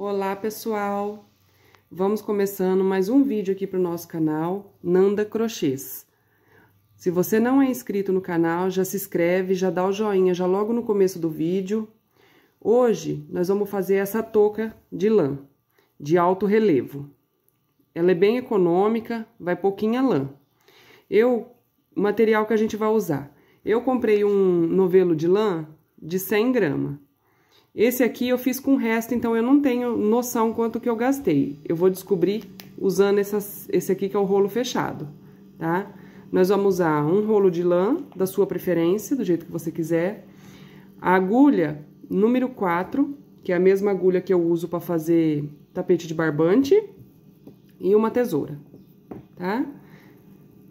Olá pessoal, vamos começando mais um vídeo aqui para o nosso canal Nanda Crochês. Se você não é inscrito no canal, já se inscreve, já dá o joinha já logo no começo do vídeo. Hoje nós vamos fazer essa touca de lã, de alto relevo. Ela é bem econômica, vai pouquinha lã. Eu, o material que a gente vai usar, eu comprei um novelo de lã de 100 gramas. Esse aqui eu fiz com resto, então eu não tenho noção quanto que eu gastei. Eu vou descobrir usando essas, esse aqui que é o rolo fechado, tá? Nós vamos usar um rolo de lã, da sua preferência, do jeito que você quiser. A agulha número 4, que é a mesma agulha que eu uso para fazer tapete de barbante. E uma tesoura, tá?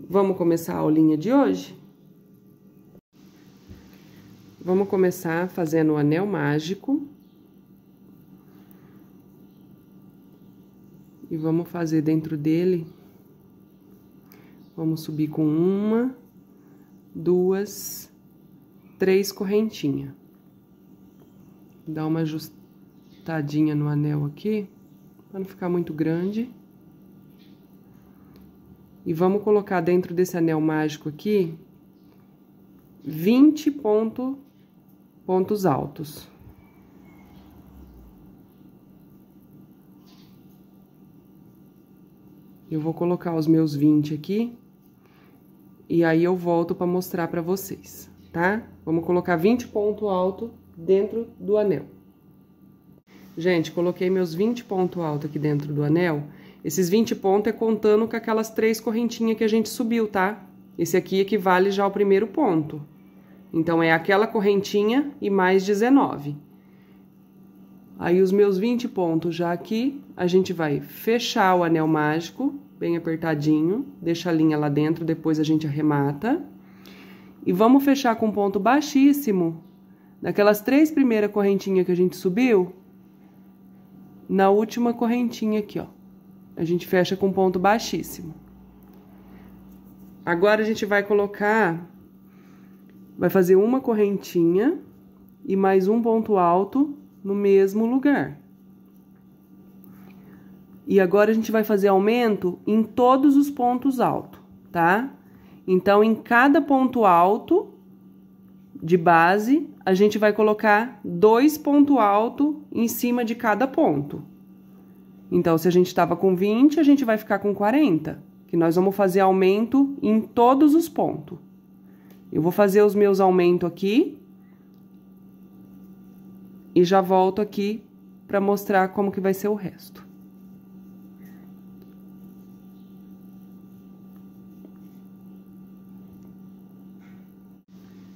Vamos começar a aulinha de hoje? Vamos começar fazendo o anel mágico. E vamos fazer dentro dele. Vamos subir com uma, duas, três correntinhas. Dá uma ajustadinha no anel aqui, para não ficar muito grande. E vamos colocar dentro desse anel mágico aqui 20 pontos pontos altos. Eu vou colocar os meus 20 aqui. E aí eu volto para mostrar para vocês, tá? Vamos colocar 20 ponto alto dentro do anel. Gente, coloquei meus 20 ponto alto aqui dentro do anel. Esses 20 pontos é contando com aquelas três correntinhas que a gente subiu, tá? Esse aqui equivale já ao primeiro ponto. Então é aquela correntinha e mais 19. Aí os meus 20 pontos já aqui, a gente vai fechar o anel mágico, bem apertadinho, deixa a linha lá dentro, depois a gente arremata. E vamos fechar com um ponto baixíssimo, daquelas três primeiras correntinhas que a gente subiu, na última correntinha aqui, ó. A gente fecha com um ponto baixíssimo. Agora a gente vai colocar Vai fazer uma correntinha e mais um ponto alto no mesmo lugar. E agora a gente vai fazer aumento em todos os pontos altos, tá? Então, em cada ponto alto de base, a gente vai colocar dois pontos altos em cima de cada ponto. Então, se a gente estava com 20, a gente vai ficar com 40, que nós vamos fazer aumento em todos os pontos. Eu vou fazer os meus aumentos aqui. E já volto aqui para mostrar como que vai ser o resto.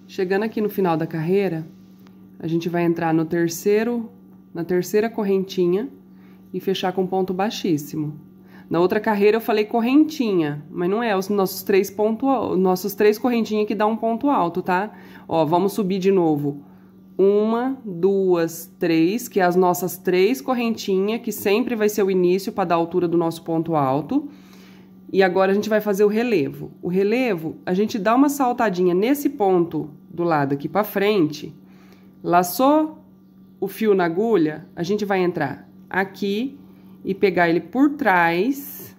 Chegando aqui no final da carreira, a gente vai entrar no terceiro, na terceira correntinha e fechar com ponto baixíssimo. Na outra carreira eu falei correntinha, mas não é, os nossos três ponto, nossos três correntinhas que dá um ponto alto, tá? Ó, vamos subir de novo. Uma, duas, três, que é as nossas três correntinhas, que sempre vai ser o início para dar a altura do nosso ponto alto. E agora a gente vai fazer o relevo. O relevo, a gente dá uma saltadinha nesse ponto do lado aqui para frente, laçou o fio na agulha, a gente vai entrar aqui e pegar ele por trás,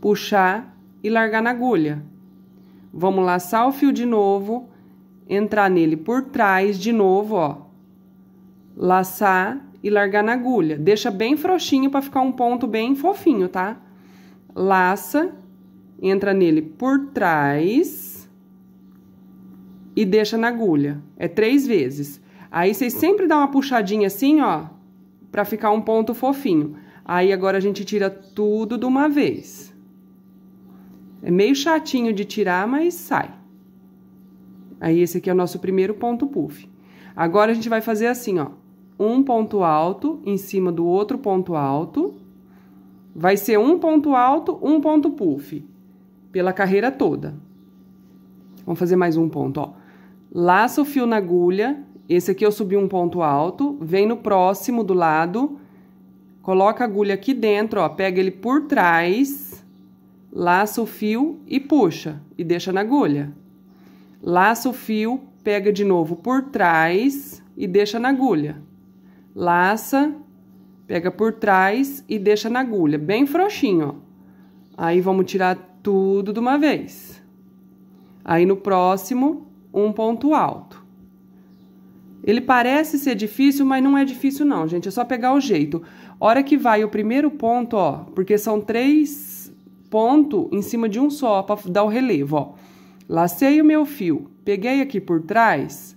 puxar e largar na agulha. Vamos laçar o fio de novo, entrar nele por trás de novo, ó. Laçar e largar na agulha. Deixa bem frouxinho para ficar um ponto bem fofinho, tá? Laça, entra nele por trás e deixa na agulha. É três vezes. Aí vocês sempre dão uma puxadinha assim, ó, para ficar um ponto fofinho. Aí agora a gente tira tudo de uma vez. É meio chatinho de tirar, mas sai. Aí esse aqui é o nosso primeiro ponto puff. Agora a gente vai fazer assim, ó. Um ponto alto em cima do outro ponto alto. Vai ser um ponto alto, um ponto puff. Pela carreira toda. Vamos fazer mais um ponto, ó. Laça o fio na agulha. Esse aqui eu subi um ponto alto. Vem no próximo do lado Coloca a agulha aqui dentro, ó, pega ele por trás, laça o fio e puxa, e deixa na agulha. Laça o fio, pega de novo por trás e deixa na agulha. Laça, pega por trás e deixa na agulha, bem frouxinho, ó. Aí, vamos tirar tudo de uma vez. Aí, no próximo, um ponto alto. Ele parece ser difícil, mas não é difícil não, gente. É só pegar o jeito. Hora que vai o primeiro ponto, ó, porque são três pontos em cima de um só para dar o relevo, ó. Lacei o meu fio, peguei aqui por trás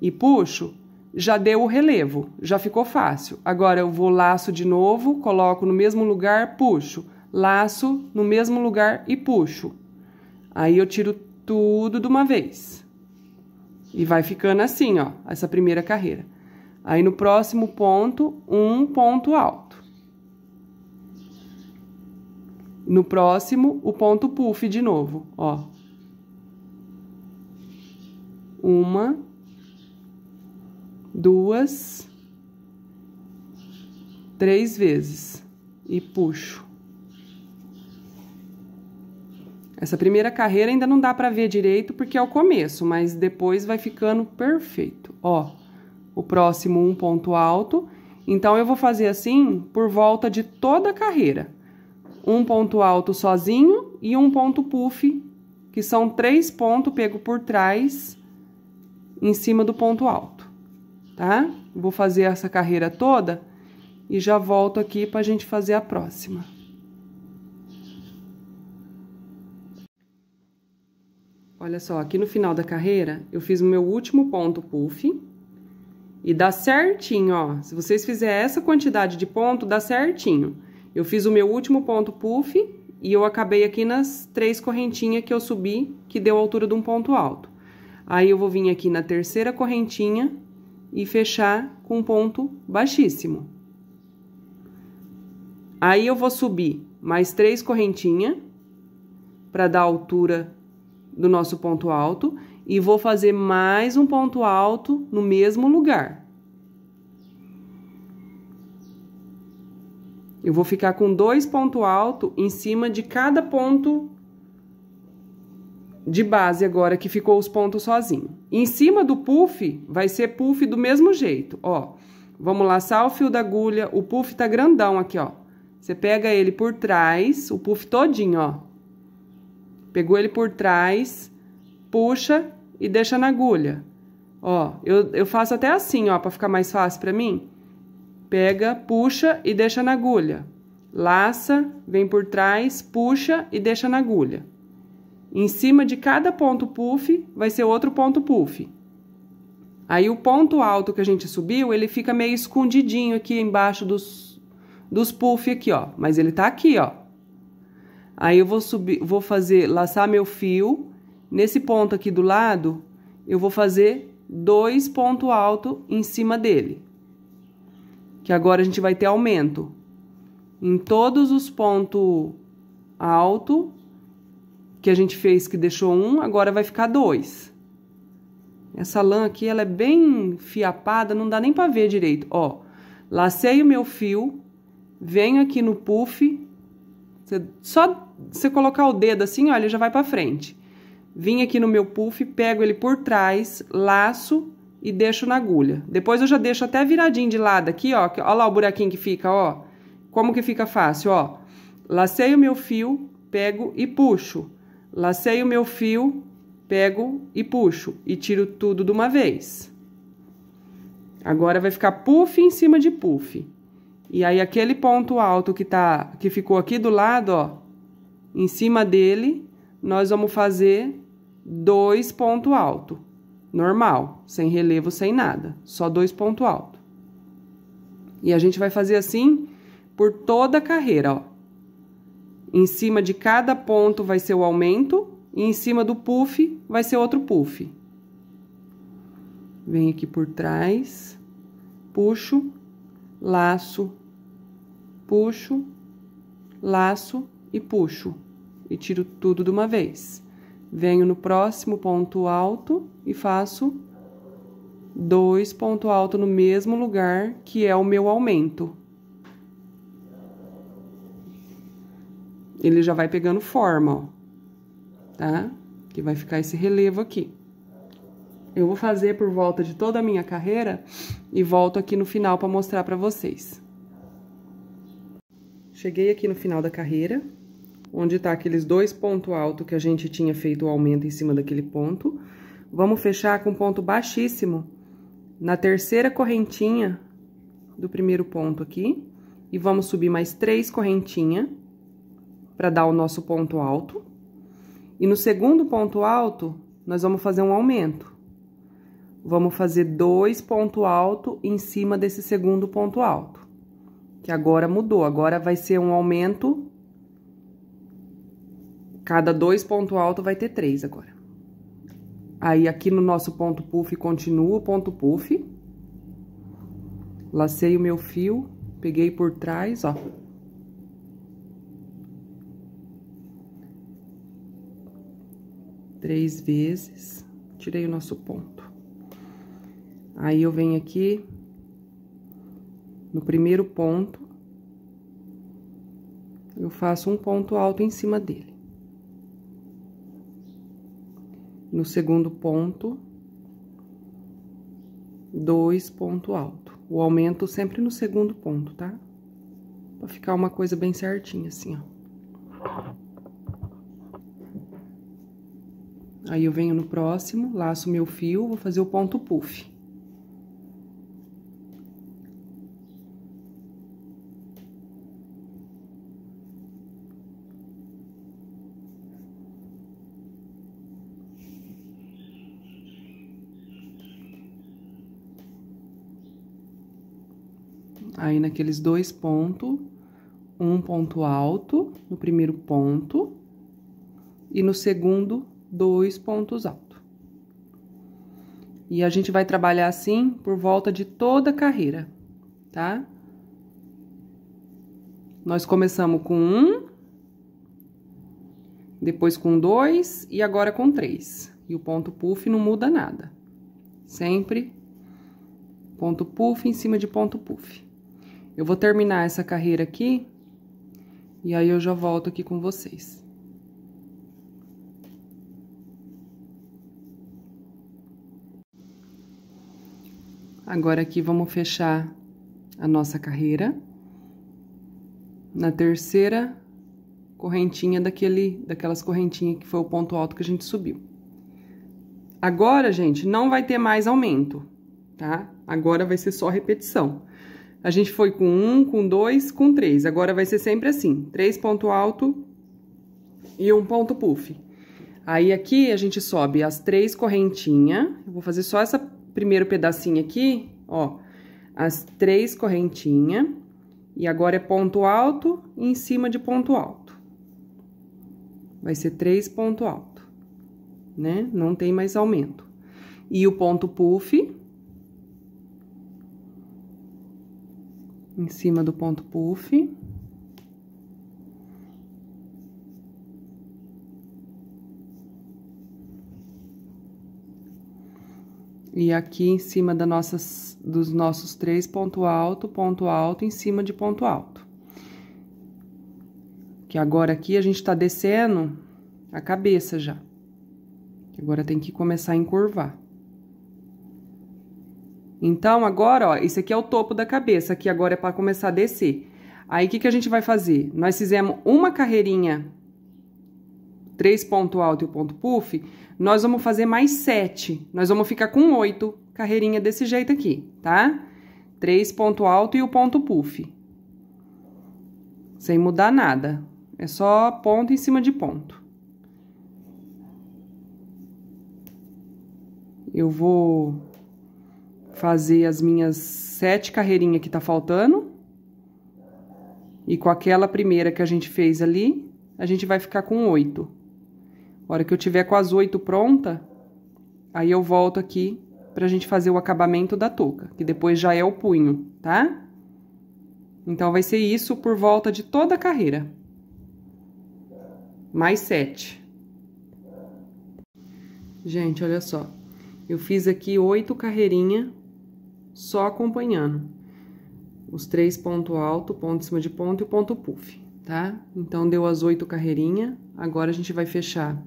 e puxo, já deu o relevo, já ficou fácil. Agora eu vou laço de novo, coloco no mesmo lugar, puxo, laço no mesmo lugar e puxo. Aí eu tiro tudo de uma vez. E vai ficando assim, ó, essa primeira carreira. Aí no próximo ponto, um ponto alto. No próximo, o ponto puff de novo, ó. Uma, duas, três vezes. E puxo. Essa primeira carreira ainda não dá para ver direito porque é o começo, mas depois vai ficando perfeito. Ó, o próximo um ponto alto. Então, eu vou fazer assim por volta de toda a carreira. Um ponto alto sozinho e um ponto puff, que são três pontos pego por trás em cima do ponto alto, tá? Vou fazer essa carreira toda e já volto aqui para a gente fazer a próxima. Olha só, aqui no final da carreira, eu fiz o meu último ponto puff. E dá certinho, ó. Se vocês fizerem essa quantidade de ponto, dá certinho. Eu fiz o meu último ponto puff e eu acabei aqui nas três correntinhas que eu subi, que deu a altura de um ponto alto. Aí, eu vou vir aqui na terceira correntinha e fechar com um ponto baixíssimo. Aí, eu vou subir mais três correntinhas para dar a altura do nosso ponto alto e vou fazer mais um ponto alto no mesmo lugar. Eu vou ficar com dois pontos altos em cima de cada ponto de base agora que ficou os pontos sozinho. Em cima do puff, vai ser puff do mesmo jeito, ó. Vamos laçar o fio da agulha, o puff tá grandão aqui, ó. Você pega ele por trás, o puff todinho, ó. Pegou ele por trás, puxa e deixa na agulha. Ó, eu, eu faço até assim, ó, pra ficar mais fácil pra mim. Pega, puxa e deixa na agulha. Laça, vem por trás, puxa e deixa na agulha. Em cima de cada ponto puff, vai ser outro ponto puff. Aí, o ponto alto que a gente subiu, ele fica meio escondidinho aqui embaixo dos, dos puff aqui, ó. Mas ele tá aqui, ó. Aí eu vou subir, vou fazer, laçar meu fio. Nesse ponto aqui do lado, eu vou fazer dois pontos altos em cima dele. Que agora a gente vai ter aumento. Em todos os pontos alto que a gente fez que deixou um, agora vai ficar dois. Essa lã aqui, ela é bem fiapada, não dá nem pra ver direito. Ó, lacei o meu fio, venho aqui no puff você, só você colocar o dedo assim, ó, ele já vai pra frente. Vim aqui no meu puff, pego ele por trás, laço e deixo na agulha. Depois eu já deixo até viradinho de lado aqui, ó. Olha ó lá o buraquinho que fica, ó. Como que fica fácil, ó. Lacei o meu fio, pego e puxo. Lacei o meu fio, pego e puxo. E tiro tudo de uma vez. Agora vai ficar puff em cima de puff. E aí aquele ponto alto que tá que ficou aqui do lado, ó, em cima dele, nós vamos fazer dois ponto alto. Normal, sem relevo, sem nada, só dois ponto alto. E a gente vai fazer assim por toda a carreira, ó. Em cima de cada ponto vai ser o aumento e em cima do puff vai ser outro puff. Venho aqui por trás, puxo, laço, puxo, laço e puxo. E tiro tudo de uma vez. Venho no próximo ponto alto e faço dois ponto alto no mesmo lugar que é o meu aumento. Ele já vai pegando forma, ó, tá? Que vai ficar esse relevo aqui. Eu vou fazer por volta de toda a minha carreira e volto aqui no final para mostrar para vocês. Cheguei aqui no final da carreira, onde tá aqueles dois pontos altos que a gente tinha feito o aumento em cima daquele ponto. Vamos fechar com ponto baixíssimo na terceira correntinha do primeiro ponto aqui. E vamos subir mais três correntinhas para dar o nosso ponto alto. E no segundo ponto alto, nós vamos fazer um aumento. Vamos fazer dois ponto alto em cima desse segundo ponto alto que agora mudou, agora vai ser um aumento. Cada dois ponto alto vai ter três agora. Aí, aqui no nosso ponto puff, continua o ponto puff. Lacei o meu fio, peguei por trás, ó. Três vezes, tirei o nosso ponto. Aí, eu venho aqui, no primeiro ponto, eu faço um ponto alto em cima dele. No segundo ponto, dois ponto alto. O aumento sempre no segundo ponto, tá? Pra ficar uma coisa bem certinha, assim, ó. Aí eu venho no próximo, laço meu fio, vou fazer o ponto puff. aí naqueles dois pontos, um ponto alto no primeiro ponto e no segundo dois pontos altos. E a gente vai trabalhar assim por volta de toda a carreira, tá? Nós começamos com um, depois com dois e agora com três. E o ponto puff não muda nada. Sempre ponto puff em cima de ponto puff. Eu vou terminar essa carreira aqui e aí eu já volto aqui com vocês. Agora aqui vamos fechar a nossa carreira. Na terceira correntinha daquele, daquelas correntinhas que foi o ponto alto que a gente subiu. Agora, gente, não vai ter mais aumento, tá? Agora vai ser só repetição. A gente foi com um, com dois, com três. Agora vai ser sempre assim: três ponto alto e um ponto puff. Aí aqui a gente sobe as três correntinhas. Eu vou fazer só essa primeiro pedacinho aqui, ó. As três correntinhas. E agora é ponto alto em cima de ponto alto. Vai ser três ponto alto, né? Não tem mais aumento. E o ponto puff, em cima do ponto puff. E aqui em cima da nossas, dos nossos três ponto alto, ponto alto, em cima de ponto alto. Que agora aqui a gente tá descendo a cabeça já. Agora tem que começar a encurvar. Então, agora, ó, isso aqui é o topo da cabeça, aqui agora é para começar a descer. Aí, o que, que a gente vai fazer? Nós fizemos uma carreirinha, três ponto alto e o ponto puff, nós vamos fazer mais sete. Nós vamos ficar com oito carreirinha desse jeito aqui, tá? Três ponto alto e o ponto puff. Sem mudar nada. É só ponto em cima de ponto. Eu vou fazer as minhas sete carreirinhas que tá faltando. E com aquela primeira que a gente fez ali, a gente vai ficar com oito. A hora que eu tiver com as oito pronta, aí eu volto aqui pra gente fazer o acabamento da touca, que depois já é o punho, tá? Então, vai ser isso por volta de toda a carreira. Mais sete. Gente, olha só. Eu fiz aqui oito carreirinhas só acompanhando. Os três ponto alto, ponto em cima de ponto e o ponto puff, tá? Então, deu as oito carreirinhas, agora a gente vai fechar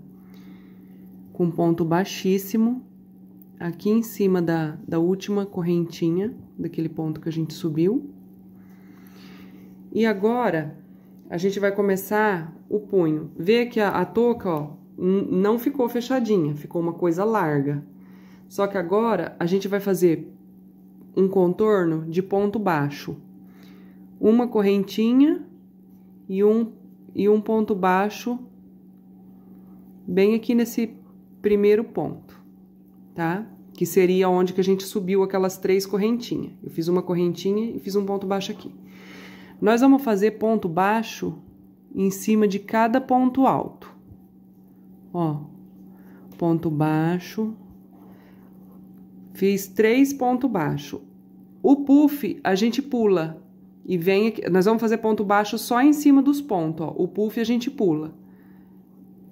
com ponto baixíssimo, aqui em cima da, da última correntinha, daquele ponto que a gente subiu. E agora, a gente vai começar o punho. Vê que a, a touca, ó, não ficou fechadinha, ficou uma coisa larga. Só que agora, a gente vai fazer um contorno de ponto baixo, uma correntinha e um, e um ponto baixo bem aqui nesse primeiro ponto, tá? Que seria onde que a gente subiu aquelas três correntinhas. Eu fiz uma correntinha e fiz um ponto baixo aqui. Nós vamos fazer ponto baixo em cima de cada ponto alto. Ó, ponto baixo, Fiz três ponto baixo. O puff a gente pula e vem aqui, nós vamos fazer ponto baixo só em cima dos pontos, ó. O puff a gente pula.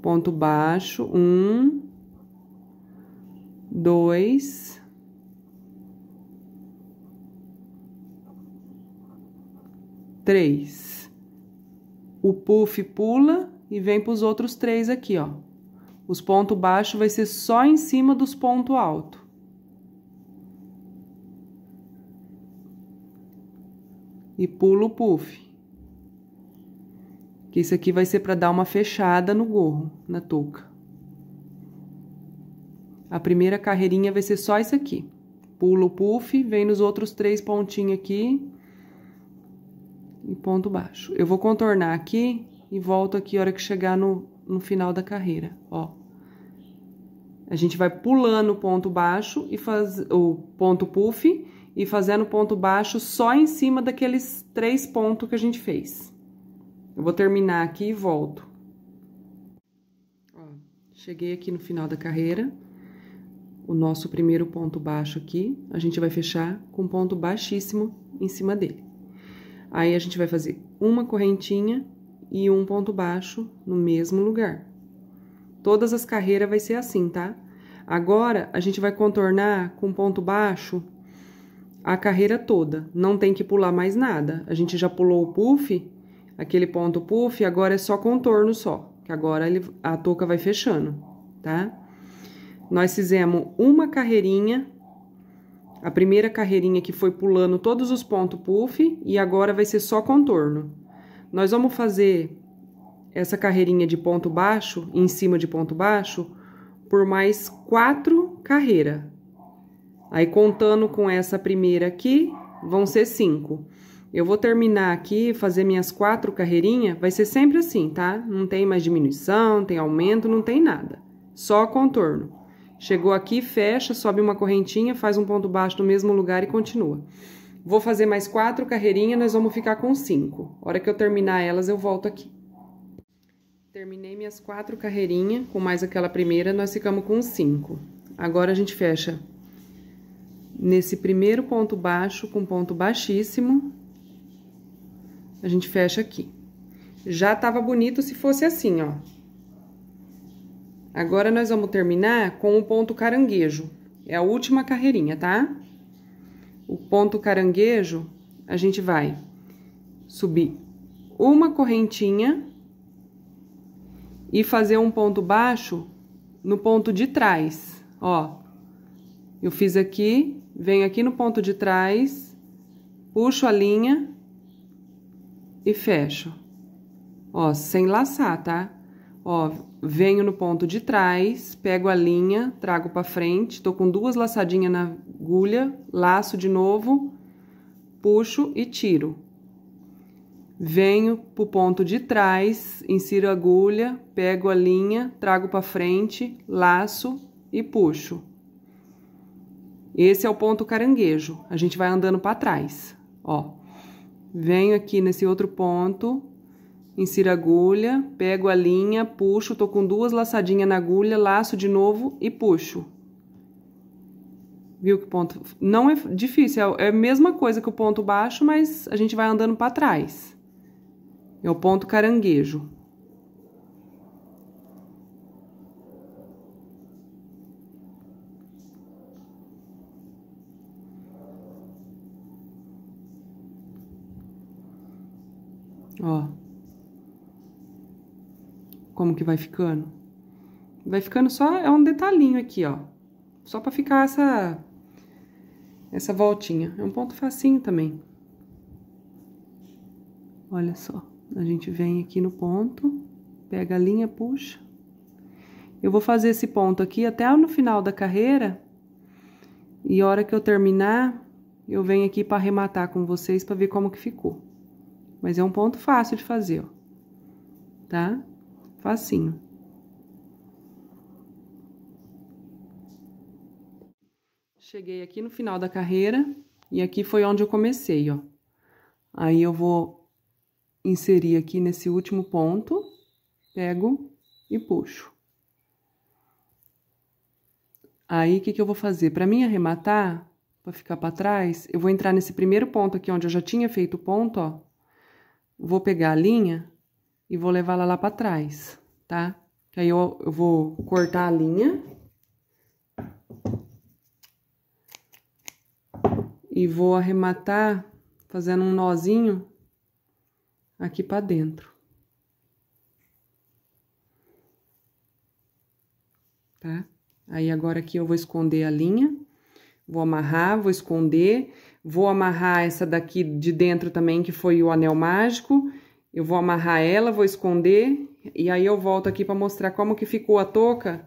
Ponto baixo, um, dois, três. O puff pula e vem para os outros três aqui, ó. Os pontos baixos vai ser só em cima dos pontos altos. e pulo o puff. Que isso aqui vai ser para dar uma fechada no gorro, na touca. A primeira carreirinha vai ser só isso aqui. Pulo o puff, vem nos outros três pontinhos aqui e ponto baixo. Eu vou contornar aqui e volto aqui a hora que chegar no, no final da carreira, ó. A gente vai pulando o ponto baixo e faz o ponto puff e fazendo ponto baixo só em cima daqueles três pontos que a gente fez. Eu vou terminar aqui e volto. Ó, cheguei aqui no final da carreira, o nosso primeiro ponto baixo aqui, a gente vai fechar com ponto baixíssimo em cima dele. Aí, a gente vai fazer uma correntinha e um ponto baixo no mesmo lugar. Todas as carreiras vai ser assim, tá? Agora, a gente vai contornar com ponto baixo a carreira toda, não tem que pular mais nada. A gente já pulou o puff, aquele ponto puff, agora é só contorno só, que agora ele, a touca vai fechando, tá? Nós fizemos uma carreirinha, a primeira carreirinha que foi pulando todos os pontos puff e agora vai ser só contorno. Nós vamos fazer essa carreirinha de ponto baixo, em cima de ponto baixo, por mais quatro carreiras, Aí, contando com essa primeira aqui, vão ser cinco. Eu vou terminar aqui, fazer minhas quatro carreirinhas, vai ser sempre assim, tá? Não tem mais diminuição, não tem aumento, não tem nada. Só contorno. Chegou aqui, fecha, sobe uma correntinha, faz um ponto baixo no mesmo lugar e continua. Vou fazer mais quatro carreirinhas, nós vamos ficar com cinco. A hora que eu terminar elas, eu volto aqui. Terminei minhas quatro carreirinhas, com mais aquela primeira, nós ficamos com cinco. Agora, a gente fecha Nesse primeiro ponto baixo com ponto baixíssimo, a gente fecha aqui. Já tava bonito se fosse assim, ó. Agora, nós vamos terminar com o ponto caranguejo. É a última carreirinha, tá? O ponto caranguejo, a gente vai subir uma correntinha e fazer um ponto baixo no ponto de trás, ó. Eu fiz aqui, venho aqui no ponto de trás, puxo a linha e fecho. Ó, sem laçar, tá? Ó, venho no ponto de trás, pego a linha, trago para frente, tô com duas laçadinhas na agulha, laço de novo, puxo e tiro. Venho pro ponto de trás, insiro a agulha, pego a linha, trago para frente, laço e puxo. Esse é o ponto caranguejo. A gente vai andando para trás, ó. Venho aqui nesse outro ponto, insiro a agulha, pego a linha, puxo, tô com duas laçadinhas na agulha, laço de novo e puxo. Viu que ponto? Não é difícil, é, é a mesma coisa que o ponto baixo, mas a gente vai andando para trás. É o ponto caranguejo. Ó. Como que vai ficando? Vai ficando só, é um detalhinho aqui, ó. Só pra ficar essa, essa voltinha. É um ponto facinho também. Olha só, a gente vem aqui no ponto, pega a linha, puxa. Eu vou fazer esse ponto aqui até no final da carreira. E a hora que eu terminar, eu venho aqui para arrematar com vocês para ver como que ficou. Mas é um ponto fácil de fazer, ó. Tá? Facinho. Cheguei aqui no final da carreira e aqui foi onde eu comecei, ó. Aí eu vou inserir aqui nesse último ponto, pego e puxo. Aí, o que, que eu vou fazer? Para mim arrematar, para ficar para trás, eu vou entrar nesse primeiro ponto aqui, onde eu já tinha feito o ponto, ó vou pegar a linha e vou levá-la lá para trás, tá? Que aí eu, eu vou cortar a linha. E vou arrematar fazendo um nozinho aqui para dentro. Tá? Aí agora aqui eu vou esconder a linha, vou amarrar, vou esconder Vou amarrar essa daqui de dentro também, que foi o anel mágico. Eu vou amarrar ela, vou esconder, e aí eu volto aqui para mostrar como que ficou a touca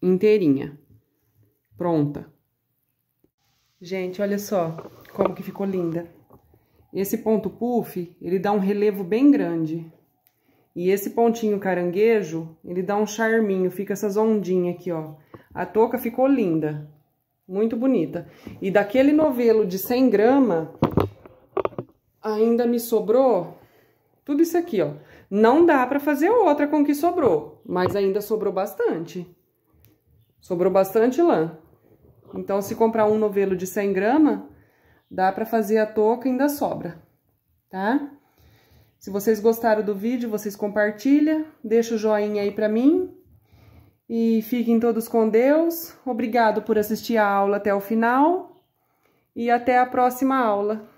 inteirinha. Pronta. Gente, olha só como que ficou linda. Esse ponto puff, ele dá um relevo bem grande. E esse pontinho caranguejo, ele dá um charminho, fica essas ondinhas aqui, ó. A touca ficou linda muito bonita. E daquele novelo de 100 gramas, ainda me sobrou tudo isso aqui, ó. Não dá para fazer outra com o que sobrou, mas ainda sobrou bastante. Sobrou bastante lã. Então, se comprar um novelo de 100 gramas, dá para fazer a touca ainda sobra, tá? Se vocês gostaram do vídeo, vocês compartilham, deixa o joinha aí para mim e fiquem todos com Deus. Obrigado por assistir a aula até o final. E até a próxima aula.